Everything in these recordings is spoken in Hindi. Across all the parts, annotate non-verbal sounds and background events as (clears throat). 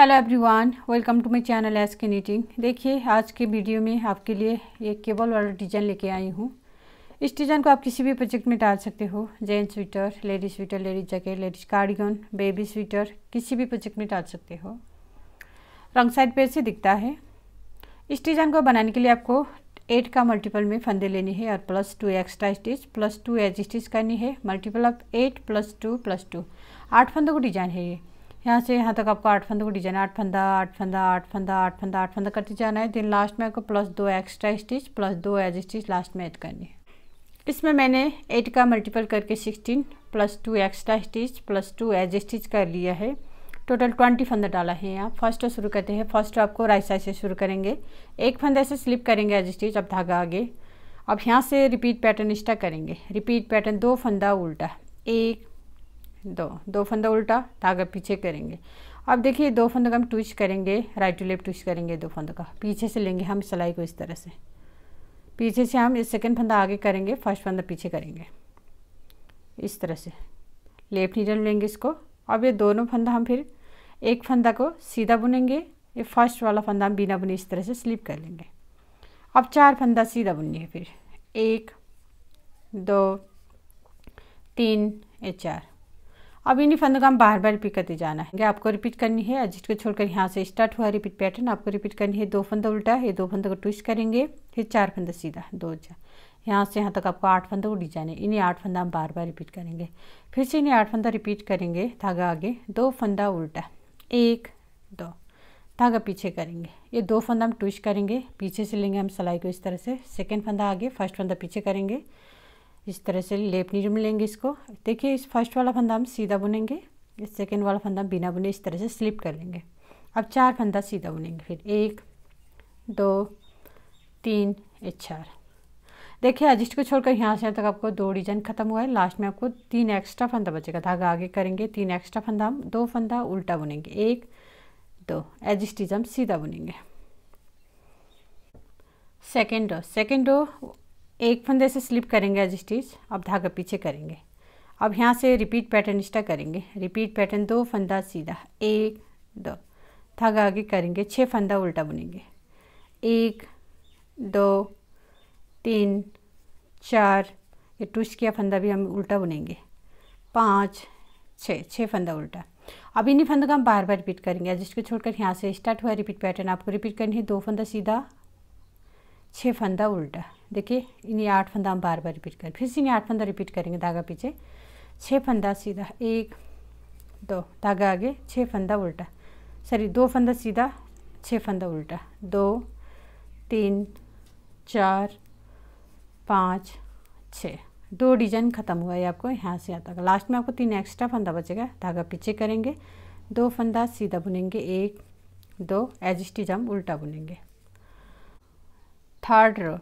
hello everyone welcome to my channel S K knitting देखिए आज के वीडियो में आपके लिए एक केबल वाला डिजाइन लेके आई हूँ इस डिज़ाइन को आप किसी भी प्रोजेक्ट में डाल सकते हो gents sweater ladies sweater ladies jacket ladies cardigan baby sweater किसी भी प्रोजेक्ट में डाल सकते हो रंग साइड पे से दिखता है इस डिज़ाइन को बनाने के लिए आपको एट का मल्टीपल में फंदे लेने हैं और plus two extra stitch plus two edge stitch करनी है multiple of eight plus two plus two आठ फंदों का डिजाइन है ये यहाँ से यहाँ तक आपको आठ फंदों को डिजाइन आठ फंदा आठ फंदा आठ फंदा आठ फंदा आठ फंदा करते जाना है देन लास्ट में आपको प्लस दो एक्स्ट्रा स्टिच प्लस दो एज स्टिच लास्ट में ऐड करनी है इसमें मैंने एट का मल्टीपल करके sixteen plus two extra stitch plus two edge stitch कर लिया है टोटल ट्वेंटी फंदा डाला है यहाँ फर्स्ट शुरू करते हैं फर्स्ट आपको राइट साइड से शुरू करेंगे एक फंदा से स्लिप करेंगे एज स्टिच अब धागा आगे अब यहाँ से रिपीट पैटर्न स्टा करेंगे रिपीट पैटर्न दो फंदा उल्टा एक दो दो फंदा उल्टा धागा तो पीछे करेंगे अब देखिए दो फंदों का हम ट्विच करेंगे राइट टू लेफ्ट ट्विच करेंगे दो फंदों का पीछे से लेंगे हम सिलाई को इस तरह से पीछे से हम इस सेकेंड फंदा आगे करेंगे फर्स्ट फंदा पीछे करेंगे इस तरह से लेफ्ट नीडल लेंगे इसको अब ये दोनों फंदा हम फिर एक फंदा को सीधा बुनेंगे ये फर्स्ट वाला फंदा हम बिना बुने इस तरह से स्लिप कर लेंगे अब चार फंदा सीधा बुनिए फिर एक दो तीन ये चार अब इन्हीं फंदों का हम बार बार रिपीट करते जाना है आपको रिपीट करनी है को छोड़कर यहाँ से स्टार्ट हुआ रिपीट पैटर्न आपको रिपीट करनी है दो फंदा उल्टा है दो फंदों को ट्विस्ट करेंगे फिर चार फंदा सीधा दो चार यहाँ से यहाँ तक आपको आठ फंदा उड़ी जाने इन्हीं आठ फंदा हम बार बार रिपीट करेंगे फिर से इन्हें आठ फंदा रिपीट करेंगे धागा आगे दो फंदा उल्टा एक दो धागा पीछे करेंगे ये दो फंदा हम ट्विस्ट करेंगे पीछे से लेंगे हम सिलाई को इस तरह से सेकेंड फंदा आगे फर्स्ट फंदा पीछे करेंगे इस तरह से लेपनी जो मिलेंगे इसको देखिए इस फर्स्ट वाला फंदा हम सीधा बुनेंगे इस सेकेंड वाला फंदा बिना बुने इस तरह से स्लिप कर लेंगे अब चार फंदा सीधा बुनेंगे फिर एक दो तीन ये चार देखिए एडजस्ट को छोड़कर यहाँ से यहाँ तक आपको दो डिजाइन खत्म हुआ है लास्ट में आपको तीन एक्स्ट्रा फंदा बचेगा धागा तो आगे करेंगे तीन एक्स्ट्रा फंदा हम दो फंदा उल्टा बुनेंगे एक दो एजिस्टिज हम सीधा बुनेंगे सेकेंड रो सेकेंड रो एक फंदे से स्लिप करेंगे एज स्टिच अब धागा पीछे करेंगे अब यहाँ से रिपीट पैटर्न स्टा करेंगे रिपीट पैटर्न दो फंदा सीधा एक दो धागा आगे करेंगे छः फंदा उल्टा बुनेंगे एक दो तीन चार ये टूच किया फंदा भी हम उल्टा बुनेंगे पाँच छः छः फंदा उल्टा अब इन्हीं फंदों का हम बार बार रिपीट करेंगे जिसको छोड़कर यहाँ से स्टार्ट हुआ रिपीट पैटर्न आपको रिपीट करनी है दो फंदा सीधा छः फंदा उल्टा देखिए इन्हें आठ फंदा हम बार बार रिपीट करें फिर से इन्हें आठ फंदा रिपीट करेंगे धागा पीछे छः फंदा सीधा एक दो धागा आगे छः फंदा उल्टा सॉरी दो फंदा सीधा छः फंदा उल्टा दो तीन चार पाँच छः दो डिजाइन ख़त्म हुआ है आपको यहाँ से यहाँ तक लास्ट में आपको तीन एक्स्ट्रा फंदा बचेगा धागा पीछे करेंगे दो फंदा सीधा बुनेंगे एक दो एज स्टिच हम उल्टा बुनेंगे थर्ड रो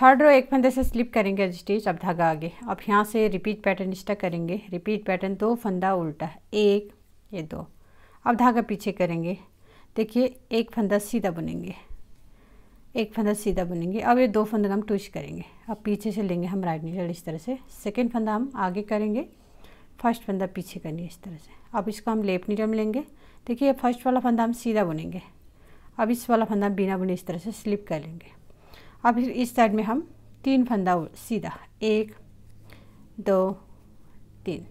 थर्ड रो एक फंदे से स्लिप करेंगे स्टिच अब धागा आगे अब यहाँ से रिपीट पैटर्न स्टा करेंगे रिपीट पैटर्न दो फंदा उल्टा एक ये दो अब धागा पीछे करेंगे देखिए एक फंदा सीधा बुनेंगे एक फंदा सीधा बुनेंगे अब ये दो फंदा हम ट्विच करेंगे अब पीछे से लेंगे हम राइट नीडल इस तरह से सेकेंड फंदा हम आगे करेंगे फर्स्ट फंदा पीछे करेंगे इस तरह से अब इसको हम लेफ्ट नीडल में लेंगे देखिए फर्स्ट वाला फंदा हम सीधा बुनेंगे अब इस वाला फंदा बिना बुने इस तरह से स्लिप कर लेंगे अब फिर इस साइड में हम तीन फंदा सीधा एक दो तीन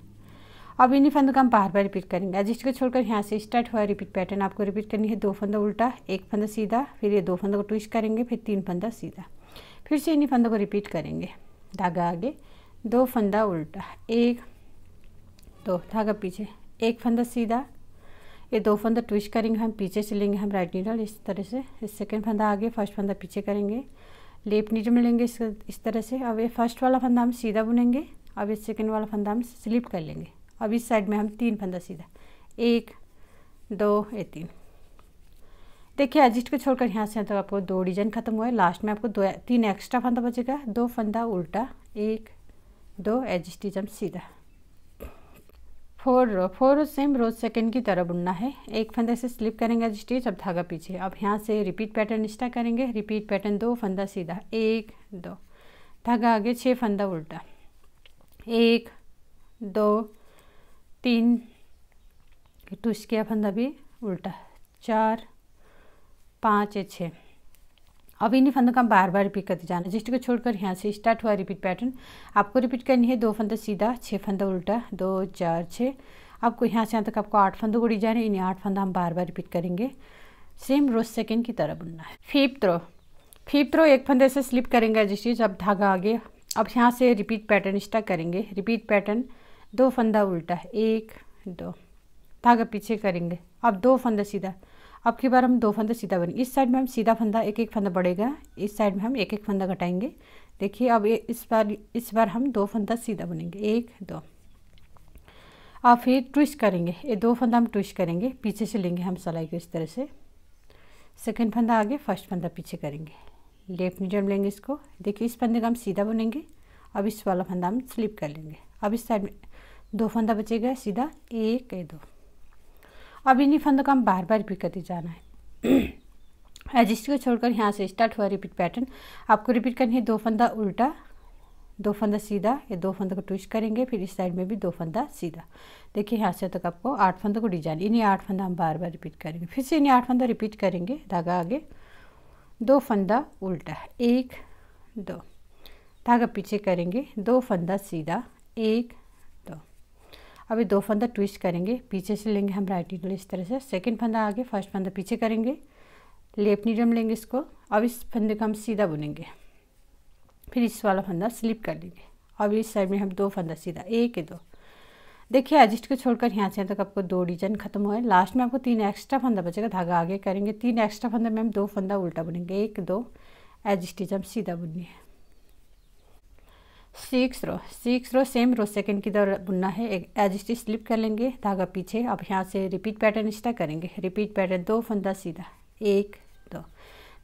अब इन्हीं फंदों का हम बार बार रिपीट करेंगे अजिस्ट को छोड़कर यहाँ से स्टार्ट हुआ रिपीट पैटर्न आपको रिपीट करनी है दो फंदा उल्टा एक फंदा सीधा फिर ये दो फंदों को ट्विस्ट करेंगे फिर तीन फंदा सीधा फिर से इन्हीं फंदों को रिपीट करेंगे धागा आगे दो फंदा उल्टा एक दो धागा पीछे एक फंदा सीधा ये दो फंदा ट्विस्ट करेंगे हम पीछे से लेंगे हम राइट नीडल इस तरह से इस सेकेंड फंदा आगे फर्स्ट फंदा पीछे करेंगे लेफ्ट नीडल में लेंगे इस, इस तरह से अब ये फर्स्ट वाला फंदा हम सीधा बुनेंगे अब ये सेकेंड वाला फंदा हम स्लिप कर लेंगे अब इस साइड में हम तीन फंदा सीधा एक दो ये तीन देखिए एडजस्ट को छोड़कर यहाँ से तो आपको दो डिजाइन खत्म हुआ है लास्ट में आपको दो तीन एक्स्ट्रा फंदा बचेगा दो फंदा उल्टा एक दो एडजस्ट डिजाइन सीधा four row four row same rows second की तरह बुनना है एक फंदा से स्लिप करेंगे स्टिच अब धागा पीछे अब यहाँ से रिपीट पैटर्न स्टा करेंगे रिपीट पैटर्न दो फंदा सीधा एक दो धागा आगे छः फंदा उल्टा एक दो तीन टूच तो किया फंदा भी उल्टा चार पाँच छः अब इन फंदों का बार बार रिपीट करते जाना जिसको छोड़कर यहाँ से स्टार्ट हुआ रिपीट पैटर्न आपको रिपीट करनी है दो फंदा सीधा छः फंदा उल्टा दो चार छः आपको यहाँ से यहाँ तक आपको आठ फंदों को डिजाइन है इन्हें आठ फंदा हम बार बार रिपीट करेंगे सेम रोज सेकेंड की तरह बुनना है फिफ्थ रो फिफ्थ रो एक फंदे से स्लिप करेंगे जिस अब धागा आगे अब यहाँ से रिपीट पैटर्न स्टार्ट करेंगे रिपीट पैटर्न दो फंदा उल्टा एक दो धागा पीछे करेंगे अब दो फंदा सीधा अब की बार हम दो फंदे सीधा बनेंगे इस साइड में हम सीधा फंदा एक एक फंदा बढ़ेगा इस साइड में हम एक एक फंदा घटाएंगे देखिए अब इस बार इस बार हम दो फंदा सीधा बनेंगे एक दो अब फिर ट्विस्ट करेंगे ये दो फंदा हम ट्विस्ट करेंगे पीछे से लेंगे हम सलाई को इस तरह से सेकेंड फंदा आगे फर्स्ट फंदा पीछे करेंगे लेफ्ट नीडम लेंगे इसको देखिए इस फंदे का हम सीधा बनेंगे अब इस वाला फंदा हम स्लिप कर लेंगे अब इस साइड में दो फंदा बचेगा सीधा एक या दो अब इन्हीं फंदों का हम बार बार रिपीट करते जाना है एजिस्ट (clears throat) को छोड़कर यहाँ से स्टार्ट हुआ रिपीट पैटर्न आपको रिपीट करनी है दो फंदा उल्टा दो फंदा सीधा या दो फंदों को ट्विस्ट करेंगे फिर इस साइड में भी दो फंदा सीधा देखिए यहाँ से तक आपको आठ फंदों को डिजाइन इन्हीं आठ फंदा हम बार बार रिपीट करेंगे फिर से इन्हीं आठ फंदा रिपीट करेंगे धागा आगे दो फंदा उल्टा एक दो धागा पीछे करेंगे दो फंदा सीधा एक अभी दो फंदा ट्विस्ट करेंगे पीछे से लेंगे हम राइट नीडल इस तरह से सेकंड फंदा आगे फर्स्ट फंदा पीछे करेंगे लेफ्ट नीडल लेंगे इसको अब इस फंदे को हम सीधा बुनेंगे फिर इस वाला फंदा स्लिप कर लेंगे अब इस साइड में हम दो फंदा सीधा एक दो देखिए एडजस्ट को छोड़कर यहाँ से तक आपको दो डिजाइन खत्म हुआ है लास्ट में आपको तीन एक्स्ट्रा फंदा बचेगा धागा आगे करेंगे तीन एक्स्ट्रा फंदा में हम दो फंदा उल्टा बुनेंगे एक दो एडजस्ट डिजाइन सीधा बुनिए six row six row same row second की तरह बुनना है एज स्टिच स्लिप कर लेंगे धागा पीछे अब यहाँ से रिपीट पैटर्न इस्टा करेंगे रिपीट पैटर्न दो फंदा सीधा एक दो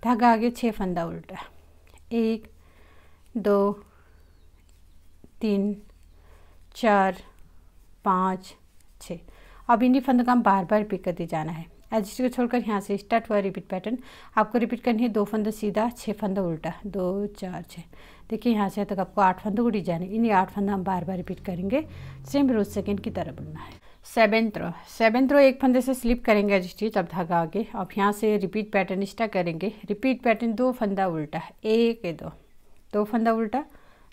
धागा आगे छः फंदा उल्टा एक दो तीन चार पाँच छः अब इन्हीं फंदों का हम बार बार पिक करते जाना है एज को छोड़कर यहाँ से स्टार्ट हुआ रिपीट पैटर्न आपको रिपीट करनी है दो फंदा सीधा छः फंदा उल्टा दो चार छः देखिए यहाँ से तक आपको आठ फंदों को डिजाइन है इन्हीं आठ फंदा हम बार बार रिपीट करेंगे सेम रोज सेकेंड की तरह बुनना है सेवेंथ रो सेवेंथ रो एक फंदे से स्लिप करेंगे स्टिच अब धागा आगे अब यहाँ से रिपीट पैटर्न स्टार्ट करेंगे रिपीट पैटर्न दो फंदा उल्टा एक दो दो फंदा उल्टा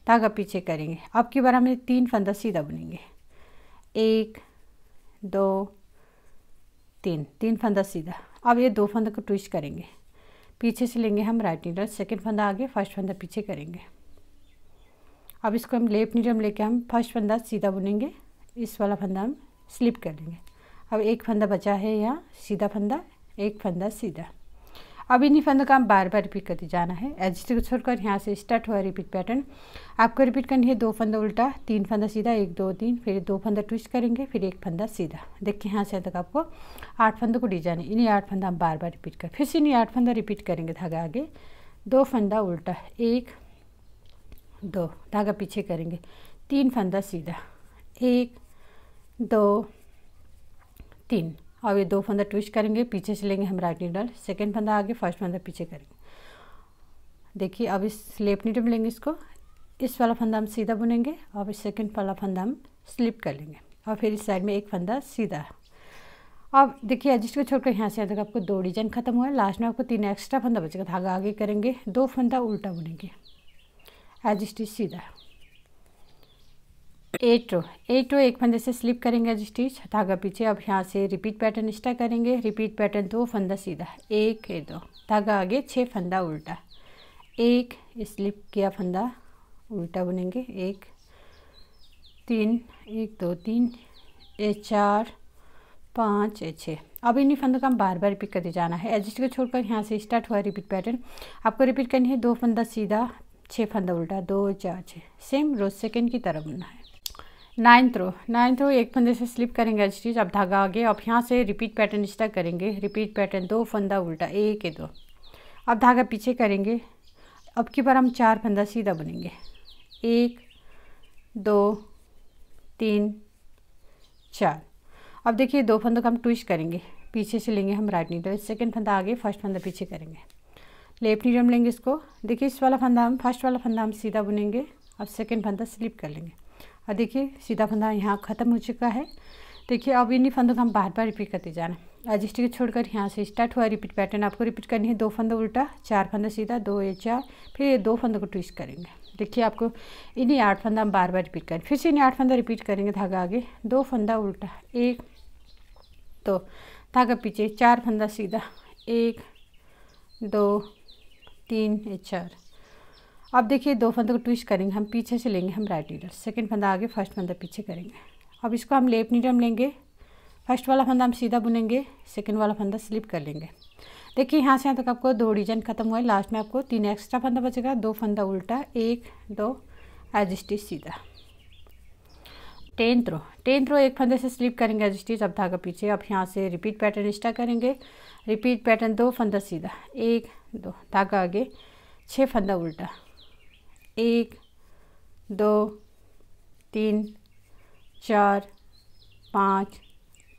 धागा पीछे करेंगे अब की बार हमें तीन फंदा सीधा बुनेंगे एक दो तीन तीन फंदा सीधा अब ये दो फंदा को ट्विस्ट करेंगे पीछे से लेंगे हम राइट नीडल सेकेंड फंदा आगे फर्स्ट फंदा पीछे करेंगे अब इसको हम लेफ्ट नीडल लेके हम फर्स्ट फंदा सीधा बुनेंगे इस वाला फंदा हम स्लिप कर लेंगे अब एक फंदा बचा है यहाँ सीधा फंदा एक फंदा सीधा अब इन फंदों का हम बार बार रिपीट करते जाना है एडजस्ट छोड़कर यहाँ से स्टार्ट हुआ रिपीट पैटर्न आपको रिपीट करनी है दो फंदा उल्टा तीन फंदा सीधा एक दो तीन फिर दो फंदा ट्विस्ट करेंगे फिर एक फंदा सीधा देखिए यहाँ से तक आपको आठ फंदों को डिजाइन है इन्हीं आठ फंदा हम बार बार रिपीट कर फिर से इन्हीं आठ फंदा रिपीट करेंगे धागा आगे दो फंदा उल्टा एक दो धागा पीछे करेंगे तीन फंदा सीधा एक दो तीन अब ये दो फंदा ट्विस्ट करेंगे पीछे से लेंगे हम राइट नीडल सेकेंड फंदा आगे फर्स्ट फंदा पीछे करेंगे देखिए अब इस लेफ्ट नीडल में लेंगे इसको इस वाला फंदा हम सीधा बुनेंगे और इस सेकेंड वाला फंदा हम स्लिप कर लेंगे और फिर इस साइड में एक फंदा सीधा अब देखिए एडजस्ट को छोड़कर यहाँ से यहाँ तक आपको दो डिजाइन खत्म हुआ है लास्ट में आपको तीन एक्स्ट्रा फंदा बचेगा धागा आगे करेंगे दो फंदा उल्टा बुनेंगे एडजस्ट सीधा एट रो एट रो एक फंदे से स्लिप करेंगे आज स्टिच धागा पीछे अब यहाँ से रिपीट पैटर्न स्टा करेंगे रिपीट पैटर्न दो फंदा सीधा एक है दो धागा आगे छः फंदा उल्टा एक स्लिप किया फंदा उल्टा बुनेंगे एक तीन एक दो तीन ए चार पाँच ए छः अब इन्हीं फंदों का हम बार बार रिपीट करते जाना है एडजस्ट को छोड़कर यहाँ से स्टार्ट हुआ रिपीट पैटर्न आपको रिपीट करनी है दो फंदा सीधा छः फंदा उल्टा दो चार छः सेम रोज सेकेंड की तरह बुनना है नाइन्थ रो नाइन्थ रो एक फंदे से स्लिप करेंगे एच स्टिच अब धागा आगे अब यहाँ से रिपीट पैटर्न तरह करेंगे रिपीट पैटर्न दो फंदा उल्टा एक एक दो अब धागा पीछे करेंगे अब की बार हम चार फंदा सीधा बनेंगे एक दो तीन चार अब देखिए दो फंदों का हम ट्विस्ट करेंगे पीछे से लेंगे हम राइट नीडल सेकेंड फंदा आगे फर्स्ट फंदा पीछे करेंगे लेफ्ट नीडल लेंगे इसको देखिए इस वाला फंदा हम फर्स्ट वाला फंदा हम सीधा बुनेंगे अब सेकेंड फंदा स्लिप कर लेंगे और हाँ, देखिए सीधा फंदा यहाँ ख़त्म हो चुका है देखिए अब इन्हीं फंदों को हम बार बार रिपीट करते जाना है अजिस्ट छोड़कर यहाँ से स्टार्ट हुआ रिपीट पैटर्न आपको रिपीट करनी है दो फंदा उल्टा चार फंदा सीधा दो या चार फिर ये दो फंदों को ट्विस्ट करेंगे देखिए आपको इन्हीं आठ फंदा हम बार बार रिपीट करें फिर से इन्हीं आठ फंदा रिपीट करेंगे धागा आगे दो फंदा उल्टा एक दो धागा पीछे चार फंदा सीधा एक दो तीन या चार अब देखिए दो फंदों को ट्विस्ट करेंगे हम पीछे से लेंगे हम राइट नीडल सेकेंड फंदा आगे फर्स्ट फंदा पीछे करेंगे अब इसको हम लेफ्ट नीडल में लेंगे फर्स्ट वाला फंदा हम सीधा बुनेंगे सेकेंड वाला फंदा स्लिप कर लेंगे देखिए यहाँ से यहाँ तक आपको दो डिजाइन खत्म हुआ है लास्ट में आपको तीन एक्स्ट्रा फंदा बचेगा दो फंदा उल्टा एक दो एज स्टिच सीधा टेंथ रो टेंथ रो एक फंदे से स्लिप करेंगे एज स्टिच अब धागा पीछे अब यहाँ से रिपीट पैटर्न एक्स्ट्रा करेंगे रिपीट पैटर्न दो फंदा सीधा एक दो धागा आगे छः फंदा उल्टा एक दो तीन चार पाँच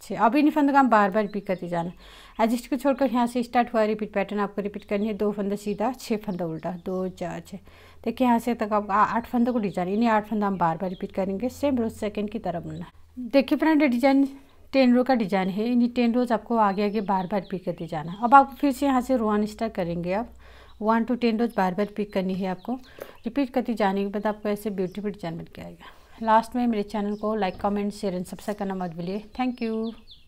छः अब इन फंदों का हम बार बार रिपीट करते जाना एडजस्ट को छोड़कर यहाँ से स्टार्ट हुआ रिपीट पैटर्न आपको रिपीट करनी है दो फंदा सीधा छः फंदा उल्टा दो चार छः देखिए यहाँ से तक आप आठ फंदों को डिजाइन इन्हीं आठ फंदा हम बार बार रिपीट करेंगे सेम रोज सेकेंड की तरफ बनना देखिए फ्रेंड डिजाइन टेन रो का डिजाइन है इन्हीं टेन रोज आपको आगे आगे बार बार रिपीट करते जाना अब आप फिर से यहाँ से रोआन स्टार्ट करेंगे आप वन टू टेन रोज बार बार पिक करनी है आपको रिपीट करती जाने के बाद आपको ऐसे ब्यूटीफुल डिजाइन बन के आएगा लास्ट में मेरे चैनल को like comment share and subscribe करना मत भूलिए थैंक यू